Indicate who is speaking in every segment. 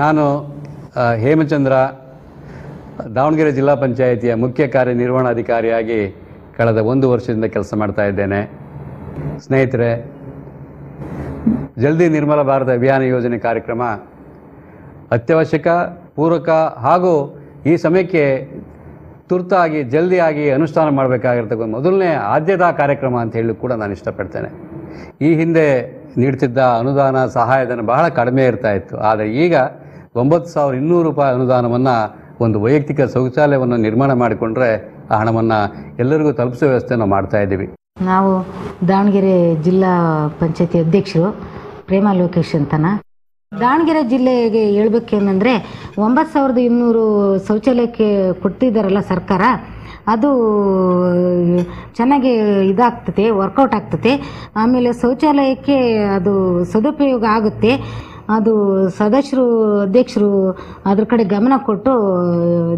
Speaker 1: ನಾನು ಹೇಮಚಂದ್ರ ದಾವಣಗೆರೆ ಜಿಲ್ಲಾ ಪಂಚಾಯಿತಿಯ ಮುಖ್ಯ ಕಾರ್ಯನಿರ್ವಹಣಾಧಿಕಾರಿಯಾಗಿ ಕಳೆದ ಒಂದು ವರ್ಷದಿಂದ ಕೆಲಸ ಮಾಡ್ತಾ ಇದ್ದೇನೆ ಸ್ನೇಹಿತರೆ ಜಲ್ದಿ ನಿರ್ಮಲ ಭಾರತ ಅಭಿಯಾನ ಯೋಜನೆ ಕಾರ್ಯಕ್ರಮ ಅತ್ಯವಶ್ಯಕ ಪೂರಕ ಹಾಗೂ ಈ ಸಮಯಕ್ಕೆ ತುರ್ತಾಗಿ ಜಲ್ದಿಯಾಗಿ ಅನುಷ್ಠಾನ ಮಾಡಬೇಕಾಗಿರ್ತಕ್ಕಂಥ ಮೊದಲನೇ ಆದ್ಯತಾ ಕಾರ್ಯಕ್ರಮ ಅಂತ ಹೇಳಿ ಕೂಡ ನಾನು ಇಷ್ಟಪಡ್ತೇನೆ ಈ ಹಿಂದೆ ನೀಡ್ತಿದ್ದ ಅನುದಾನ ಸಹಾಯಧನ ಬಹಳ ಕಡಿಮೆ ಇರ್ತಾ ಇತ್ತು ಆದರೆ ಈಗ ಒಂಬತ್ತು ಸಾವಿರ ಇನ್ನೂರು ರೂಪಾಯಿ ಅನುದಾನವನ್ನು ಒಂದು ವೈಯಕ್ತಿಕ ಶೌಚಾಲಯವನ್ನು ನಿರ್ಮಾಣ ಮಾಡಿಕೊಂಡ್ರೆ ಆ ಹಣವನ್ನು ಎಲ್ಲರಿಗೂ ತಲುಪಿಸುವ ವ್ಯವಸ್ಥೆಯನ್ನು ಮಾಡ್ತಾ ಇದ್ದೀವಿ ನಾವು ದಾವಣಗೆರೆ ಜಿಲ್ಲಾ ಪಂಚಾಯತಿ ಅಧ್ಯಕ್ಷರು ಪ್ರೇಮ ಲೋಕೇಶ್ ಅಂತನ ದಾವಣಗೆರೆ ಜಿಲ್ಲೆಗೆ ಹೇಳ್ಬೇಕೇನೆಂದರೆ ಒಂಬತ್ತು ಸಾವಿರದ ಇನ್ನೂರು ಶೌಚಾಲಯಕ್ಕೆ ಕೊಟ್ಟಿದ್ದಾರಲ್ಲ ಸರ್ಕಾರ ಅದು ಚೆನ್ನಾಗಿ ಇದಾಗ್ತದೆ ವರ್ಕೌಟ್ ಆಗ್ತದೆ ಆಮೇಲೆ ಶೌಚಾಲಯಕ್ಕೆ ಅದು ಸದುಪಯೋಗ ಆಗುತ್ತೆ ಅದು ಸದಸ್ಯರು ಅಧ್ಯಕ್ಷರು ಅದ್ರ ಕಡೆ ಗಮನ ಕೊಟ್ಟು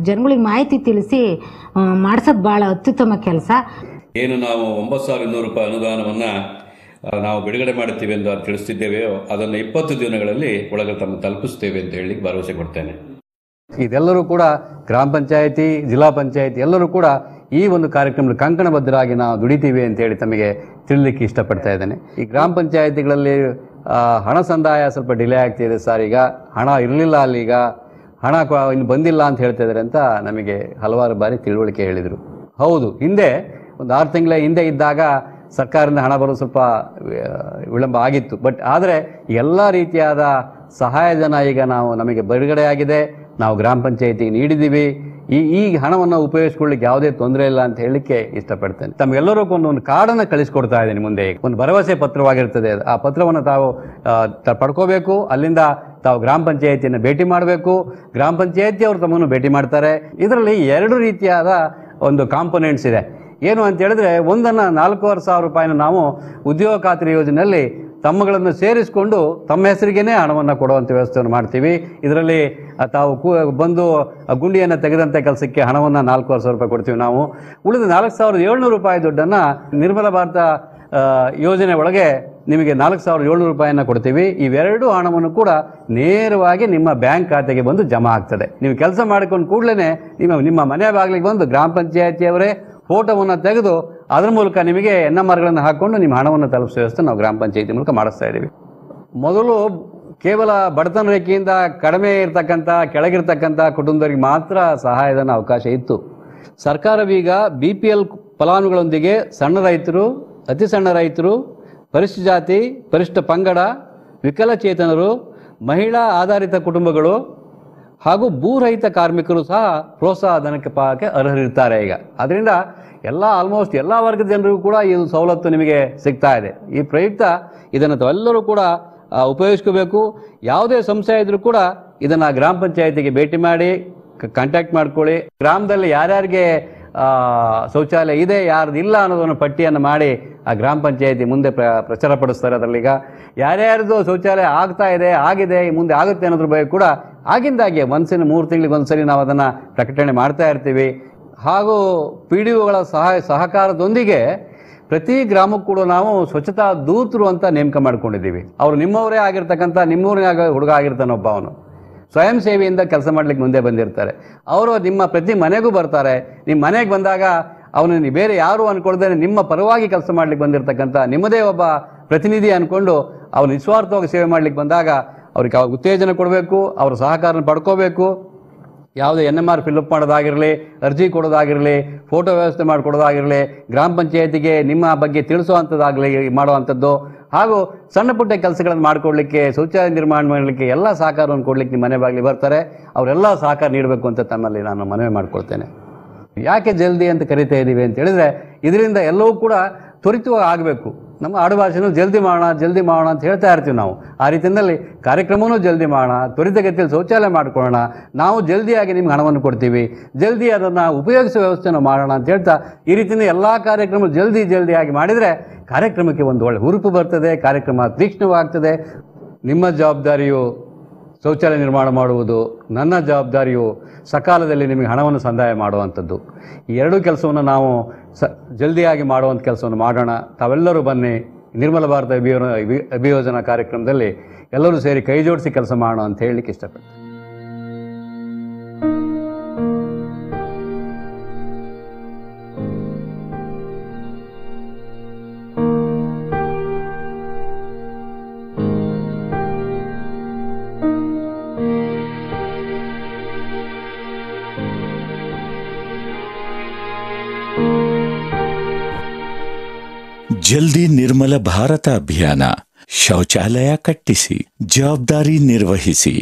Speaker 1: ಜನಗಳಿಗೆ ಮಾಹಿತಿ ತಿಳಿಸಿ ಮಾಡಿಸೋದು ಭಾಳ ಅತ್ಯುತ್ತಮ ಕೆಲಸ ಏನು ನಾವು ಒಂಬತ್ತು ಸಾವಿರ ಇನ್ನೂರು ರೂಪಾಯಿ ಅನುದಾನವನ್ನು ನಾವು ಬಿಡುಗಡೆ ಮಾಡುತ್ತೇವೆ ಎಂದು ತಿಳಿಸ್ತಿದ್ದೇವೆಯೋ ಅದನ್ನು ಇಪ್ಪತ್ತು ದಿನಗಳಲ್ಲಿ ಒಳಗೆ ತಮ್ಮ ತಲುಪಿಸ್ತೇವೆ ಅಂತ ಹೇಳಿ ಭರವಸೆ ಕೊಡ್ತೇನೆ ಇದೆಲ್ಲರೂ ಕೂಡ ಗ್ರಾಮ ಪಂಚಾಯಿತಿ ಜಿಲ್ಲಾ ಪಂಚಾಯಿತಿ ಎಲ್ಲರೂ ಕೂಡ ಈ ಒಂದು ಕಾರ್ಯಕ್ರಮದಲ್ಲಿ ಕಂಕಣಬದ್ಧರಾಗಿ ನಾವು ದುಡಿತೀವಿ ಅಂತ ಹೇಳಿ ತಮಗೆ ತಿಳಿಲಿಕ್ಕೆ ಇಷ್ಟಪಡ್ತಾ ಇದ್ದೇನೆ ಈ ಗ್ರಾಮ ಪಂಚಾಯಿತಿಗಳಲ್ಲಿ ಹಣ ಸಂದಾಯ ಸ್ವಲ್ಪ ಡಿಲೇ ಆಗ್ತಿದೆ ಸರ್ ಈಗ ಹಣ ಇರಲಿಲ್ಲ ಅಲ್ಲೀಗ ಹಣ ಇನ್ನು ಬಂದಿಲ್ಲ ಅಂತ ಹೇಳ್ತಾ ಅಂತ ನಮಗೆ ಹಲವಾರು ಬಾರಿ ತಿಳುವಳಿಕೆ ಹೇಳಿದರು ಹೌದು ಹಿಂದೆ ಒಂದು ಆರು ತಿಂಗಳ ಹಿಂದೆ ಇದ್ದಾಗ ಸರ್ಕಾರದಿಂದ ಹಣ ಬರೋದು ಸ್ವಲ್ಪ ವಿಳಂಬ ಆಗಿತ್ತು ಬಟ್ ಆದರೆ ಎಲ್ಲ ರೀತಿಯಾದ ಸಹಾಯಧನ ಈಗ ನಾವು ನಮಗೆ ಬಿಡುಗಡೆಯಾಗಿದೆ ನಾವು ಗ್ರಾಮ ಪಂಚಾಯಿತಿಗೆ ನೀಡಿದ್ದೀವಿ ಈ ಈ ಹಣವನ್ನು ಉಪಯೋಗಿಸ್ಕೊಳ್ಳಿಕ್ಕೆ ಯಾವುದೇ ತೊಂದರೆ ಇಲ್ಲ ಅಂತ ಹೇಳಲಿಕ್ಕೆ ಇಷ್ಟಪಡ್ತೇನೆ ಒಂದು ಒಂದು ಕಾರ್ಡನ್ನು ಕಳಿಸ್ಕೊಡ್ತಾ ಇದ್ದೀನಿ ಮುಂದೆ ಒಂದು ಭರವಸೆ ಪತ್ರವಾಗಿರ್ತದೆ ಆ ಪತ್ರವನ್ನು ತಾವು ಪಡ್ಕೋಬೇಕು ಅಲ್ಲಿಂದ ತಾವು ಗ್ರಾಮ ಪಂಚಾಯಿತಿಯನ್ನು ಭೇಟಿ ಮಾಡಬೇಕು ಗ್ರಾಮ ಪಂಚಾಯತಿ ಅವರು ತಮ್ಮನ್ನು ಭೇಟಿ ಮಾಡ್ತಾರೆ ಇದರಲ್ಲಿ ಎರಡು ರೀತಿಯಾದ ಒಂದು ಕಾಂಪೊನೆಂಟ್ಸ್ ಇದೆ ಏನು ಅಂತ ಹೇಳಿದ್ರೆ ಒಂದನ್ನು ನಾಲ್ಕೂವರೆ ಸಾವಿರ ರೂಪಾಯಿನ ನಾವು ಉದ್ಯೋಗ ಖಾತ್ರಿ ಯೋಜನೆಯಲ್ಲಿ ತಮ್ಮಗಳನ್ನು ಸೇರಿಸಿಕೊಂಡು ತಮ್ಮ ಹೆಸರಿಗೇನೆ ಹಣವನ್ನು ಕೊಡುವಂಥ ವ್ಯವಸ್ಥೆಯನ್ನು ಮಾಡ್ತೀವಿ ಇದರಲ್ಲಿ ತಾವು ಕೂ ಬಂದು ಗುಂಡಿಯನ್ನು ತೆಗೆದಂಥ ಕೆಲಸಕ್ಕೆ ಹಣವನ್ನು ನಾಲ್ಕೂವರೆ ಸಾವಿರ ರೂಪಾಯಿ ಕೊಡ್ತೀವಿ ನಾವು ಉಳಿದ ನಾಲ್ಕು ಸಾವಿರದ ಏಳ್ನೂರು ರೂಪಾಯಿ ದುಡ್ಡನ್ನು ನಿರ್ಮಲ ಭಾರತ ಯೋಜನೆ ಒಳಗೆ ನಿಮಗೆ ನಾಲ್ಕು ಸಾವಿರದ ಏಳ್ನೂರು ರೂಪಾಯಿಯನ್ನು ಕೊಡ್ತೀವಿ ಇವೆರಡೂ ಹಣವನ್ನು ಕೂಡ ನೇರವಾಗಿ ನಿಮ್ಮ ಬ್ಯಾಂಕ್ ಖಾತೆಗೆ ಬಂದು ಜಮಾ ಆಗ್ತದೆ ನೀವು ಕೆಲಸ ಮಾಡಿಕೊಂಡು ಕೂಡಲೇ ನಿಮ್ಮ ನಿಮ್ಮ ಮನೆಯ ಬಾಗಿಲಿಗೆ ಬಂದು ಗ್ರಾಮ ಪಂಚಾಯಿತಿಯವರೇ ಫೋಟೋವನ್ನು ತೆಗೆದು ಅದರ ಮೂಲಕ ನಿಮಗೆ ಎನ್ ಎಮ್ ಆರ್ಗಳನ್ನು ಹಾಕ್ಕೊಂಡು ನಿಮ್ಮ ಹಣವನ್ನು ತಲುಪಿಸುವ ವ್ಯವಸ್ಥೆ ನಾವು ಗ್ರಾಮ ಪಂಚಾಯಿತಿ ಮೂಲಕ ಮಾಡಿಸ್ತಾ ಇದ್ದೀವಿ ಮೊದಲು ಕೇವಲ ಬಡತನ ರೇಖೆಯಿಂದ ಕಡಿಮೆ ಇರತಕ್ಕಂಥ ಕೆಳಗಿರ್ತಕ್ಕಂಥ ಕುಟುಂಬದವರಿಗೆ ಮಾತ್ರ ಸಹಾಯಧನ ಅವಕಾಶ ಇತ್ತು ಸರ್ಕಾರವೀಗ ಬಿ ಪಿ ಎಲ್ ಫಲಾನುಗಳೊಂದಿಗೆ ಸಣ್ಣ ರೈತರು ಅತಿ ಸಣ್ಣ ರೈತರು ಪರಿಶಿಷ್ಟ ಜಾತಿ ಪರಿಶಿಷ್ಟ ಪಂಗಡ ವಿಕಲಚೇತನರು ಮಹಿಳಾ ಆಧಾರಿತ ಕುಟುಂಬಗಳು ಹಾಗೂ ಭೂರಹಿತ ಕಾರ್ಮಿಕರು ಸಹ ಪ್ರೋತ್ಸಾಹ ಧನಕ್ಕೆ ಪಾಕೆ ಅರ್ಹರಿರ್ತಾರೆ ಈಗ ಅದರಿಂದ ಎಲ್ಲ ಆಲ್ಮೋಸ್ಟ್ ಎಲ್ಲ ವರ್ಗದ ಜನರಿಗೂ ಕೂಡ ಈ ಸವಲತ್ತು ನಿಮಗೆ ಸಿಗ್ತಾ ಇದೆ ಈ ಪ್ರಯುಕ್ತ ಇದನ್ನು ಎಲ್ಲರೂ ಕೂಡ ಉಪಯೋಗಿಸ್ಕೋಬೇಕು ಯಾವುದೇ ಸಂಸ್ಥೆ ಇದ್ರೂ ಕೂಡ ಇದನ್ನು ಗ್ರಾಮ ಪಂಚಾಯತಿಗೆ ಭೇಟಿ ಮಾಡಿ ಕಾಂಟ್ಯಾಕ್ಟ್ ಮಾಡ್ಕೊಳ್ಳಿ ಗ್ರಾಮದಲ್ಲಿ ಯಾರ್ಯಾರಿಗೆ ಶೌಚಾಲಯ ಇದೆ ಯಾರ್ದು ಇಲ್ಲ ಅನ್ನೋದನ್ನು ಪಟ್ಟಿಯನ್ನು ಮಾಡಿ ಆ ಗ್ರಾಮ ಪಂಚಾಯತಿ ಮುಂದೆ ಪ್ರ ಅದರಲ್ಲಿ ಈಗ ಯಾರ್ಯಾರ್ದು ಶೌಚಾಲಯ ಆಗ್ತಾ ಇದೆ ಆಗಿದೆ ಮುಂದೆ ಆಗುತ್ತೆ ಅನ್ನೋದ್ರ ಬಗ್ಗೆ ಕೂಡ ಆಗಿಂದಾಗೆ ಒಂದ್ಸಿನ ಮೂರು ತಿಂಗಳಿಗೆ ಒಂದ್ಸರಿ ನಾವು ಅದನ್ನು ಪ್ರಕಟಣೆ ಮಾಡ್ತಾ ಇರ್ತೀವಿ ಹಾಗೂ ಪಿ ಡಿ ಒಗಳ ಸಹಾಯ ಸಹಕಾರದೊಂದಿಗೆ ಪ್ರತಿ ಗ್ರಾಮಕ್ಕೂ ಕೂಡ ನಾವು ಸ್ವಚ್ಛತಾ ದೂತರು ಅಂತ ನೇಮಕ ಮಾಡ್ಕೊಂಡಿದ್ದೀವಿ ಅವರು ನಿಮ್ಮವರೇ ಆಗಿರ್ತಕ್ಕಂಥ ನಿಮ್ಮೂರೇ ಆಗ ಹುಡುಗ ಆಗಿರ್ತಾನೊಬ್ಬ ಅವನು ಸ್ವಯಂ ಸೇವೆಯಿಂದ ಕೆಲಸ ಮಾಡಲಿಕ್ಕೆ ಮುಂದೆ ಬಂದಿರ್ತಾರೆ ಅವರು ನಿಮ್ಮ ಪ್ರತಿ ಮನೆಗೂ ಬರ್ತಾರೆ ನಿಮ್ಮ ಮನೆಗೆ ಬಂದಾಗ ಅವನನ್ನು ಬೇರೆ ಯಾರು ಅಂದ್ಕೊಳ್ದೇ ನಿಮ್ಮ ಪರವಾಗಿ ಕೆಲಸ ಮಾಡಲಿಕ್ಕೆ ಬಂದಿರತಕ್ಕಂಥ ನಿಮ್ಮದೇ ಒಬ್ಬ ಪ್ರತಿನಿಧಿ ಅಂದ್ಕೊಂಡು ಅವನು ನಿಸ್ವಾರ್ಥವಾಗಿ ಸೇವೆ ಮಾಡಲಿಕ್ಕೆ ಬಂದಾಗ ಅವ್ರಿಗೆ ಉತ್ತೇಜನ ಕೊಡಬೇಕು ಅವರ ಸಹಕಾರನ ಪಡ್ಕೋಬೇಕು ಯಾವುದೇ ಎನ್ ಎಮ್ ಆರ್ ಫಿಲ್ಅಪ್ ಮಾಡೋದಾಗಿರಲಿ ಅರ್ಜಿ ಕೊಡೋದಾಗಿರಲಿ ಫೋಟೋ ವ್ಯವಸ್ಥೆ ಮಾಡಿಕೊಡೋದಾಗಿರಲಿ ಗ್ರಾಮ ಪಂಚಾಯತಿಗೆ ನಿಮ್ಮ ಬಗ್ಗೆ ತಿಳಿಸುವಂಥದ್ದಾಗಲಿ ಮಾಡುವಂಥದ್ದು ಹಾಗೂ ಸಣ್ಣ ಪುಟ್ಟ ಕೆಲಸಗಳನ್ನು ಮಾಡಿಕೊಡ್ಲಿಕ್ಕೆ ಶೌಚಾಲಯ ನಿರ್ಮಾಣ ಮಾಡಲಿಕ್ಕೆ ಎಲ್ಲ ಸಹಕಾರವನ್ನು ಕೊಡಲಿಕ್ಕೆ ನಿಮ್ಮ ಮನೆ ಬಾಗಿಲಿ ಬರ್ತಾರೆ ಅವರೆಲ್ಲ ಸಹಕಾರ ನೀಡಬೇಕು ಅಂತ ತಮ್ಮಲ್ಲಿ ನಾನು ಮನವಿ ಮಾಡಿಕೊಳ್ತೇನೆ ಯಾಕೆ ಜಲ್ದಿ ಅಂತ ಕರಿತಾ ಇದ್ದೀವಿ ಅಂತ ಹೇಳಿದರೆ ಇದರಿಂದ ಎಲ್ಲವೂ ಕೂಡ ತ್ವರಿತವಾಗಿ ಆಗಬೇಕು ನಮ್ಮ ಆಡುಭಾಷೆನೂ ಜಲ್ದಿ ಮಾಡೋಣ ಜಲ್ದಿ ಮಾಡೋಣ ಅಂತ ಹೇಳ್ತಾ ಇರ್ತೀವಿ ನಾವು ಆ ರೀತಿಯಲ್ಲಿ ಕಾರ್ಯಕ್ರಮವೂ ಜಲ್ದಿ ಮಾಡೋಣ ತ್ವರಿತಗತಿಯಲ್ಲಿ ಶೌಚಾಲಯ ಮಾಡ್ಕೊಳ್ಳೋಣ ನಾವು ಜಲ್ದಿಯಾಗಿ ನಿಮ್ಗೆ ಹಣವನ್ನು ಕೊಡ್ತೀವಿ ಜಲ್ದಿ ಅದನ್ನು ಉಪಯೋಗಿಸುವ ವ್ಯವಸ್ಥೆಯನ್ನು ಮಾಡೋಣ ಅಂತ ಹೇಳ್ತಾ ಈ ರೀತಿಯಿಂದ ಎಲ್ಲ ಕಾರ್ಯಕ್ರಮ ಜಲ್ದಿ ಜಲ್ದಿಯಾಗಿ ಮಾಡಿದರೆ ಕಾರ್ಯಕ್ರಮಕ್ಕೆ ಒಂದು ಒಳ್ಳೆ ಹುರುಪು ಬರ್ತದೆ ಕಾರ್ಯಕ್ರಮ ತೀಕ್ಷ್ಣವಾಗ್ತದೆ ನಿಮ್ಮ ಜವಾಬ್ದಾರಿಯು ಶೌಚಾಲಯ ನಿರ್ಮಾಣ ಮಾಡುವುದು ನನ್ನ ಜವಾಬ್ದಾರಿಯು ಸಕಾಲದಲ್ಲಿ ನಿಮಗೆ ಹಣವನ್ನು ಸಂದಾಯ ಮಾಡುವಂಥದ್ದು ಈ ಎರಡೂ ಕೆಲಸವನ್ನು ನಾವು ಸ ಜಲ್ದಿಯಾಗಿ ಮಾಡುವಂಥ ಕೆಲಸವನ್ನು ಮಾಡೋಣ ತಾವೆಲ್ಲರೂ ಬನ್ನಿ ನಿರ್ಮಲ ಭಾರತ ಅಭಿಯೋ ಅಭಿಯೋಜನಾ ಕಾರ್ಯಕ್ರಮದಲ್ಲಿ ಎಲ್ಲರೂ ಸೇರಿ ಕೈ ಜೋಡಿಸಿ ಕೆಲಸ ಮಾಡೋಣ ಅಂತ ಹೇಳಲಿಕ್ಕೆ ಇಷ್ಟಪಡ್ತೀನಿ ಜಲ್ದಿ ನಿರ್ಮಲ ಭಾರತ ಅಭಿಯಾನ ಶೌಚಾಲಯ ಕಟ್ಟಿಸಿ ಜವಾಬ್ದಾರಿ ನಿರ್ವಹಿಸಿ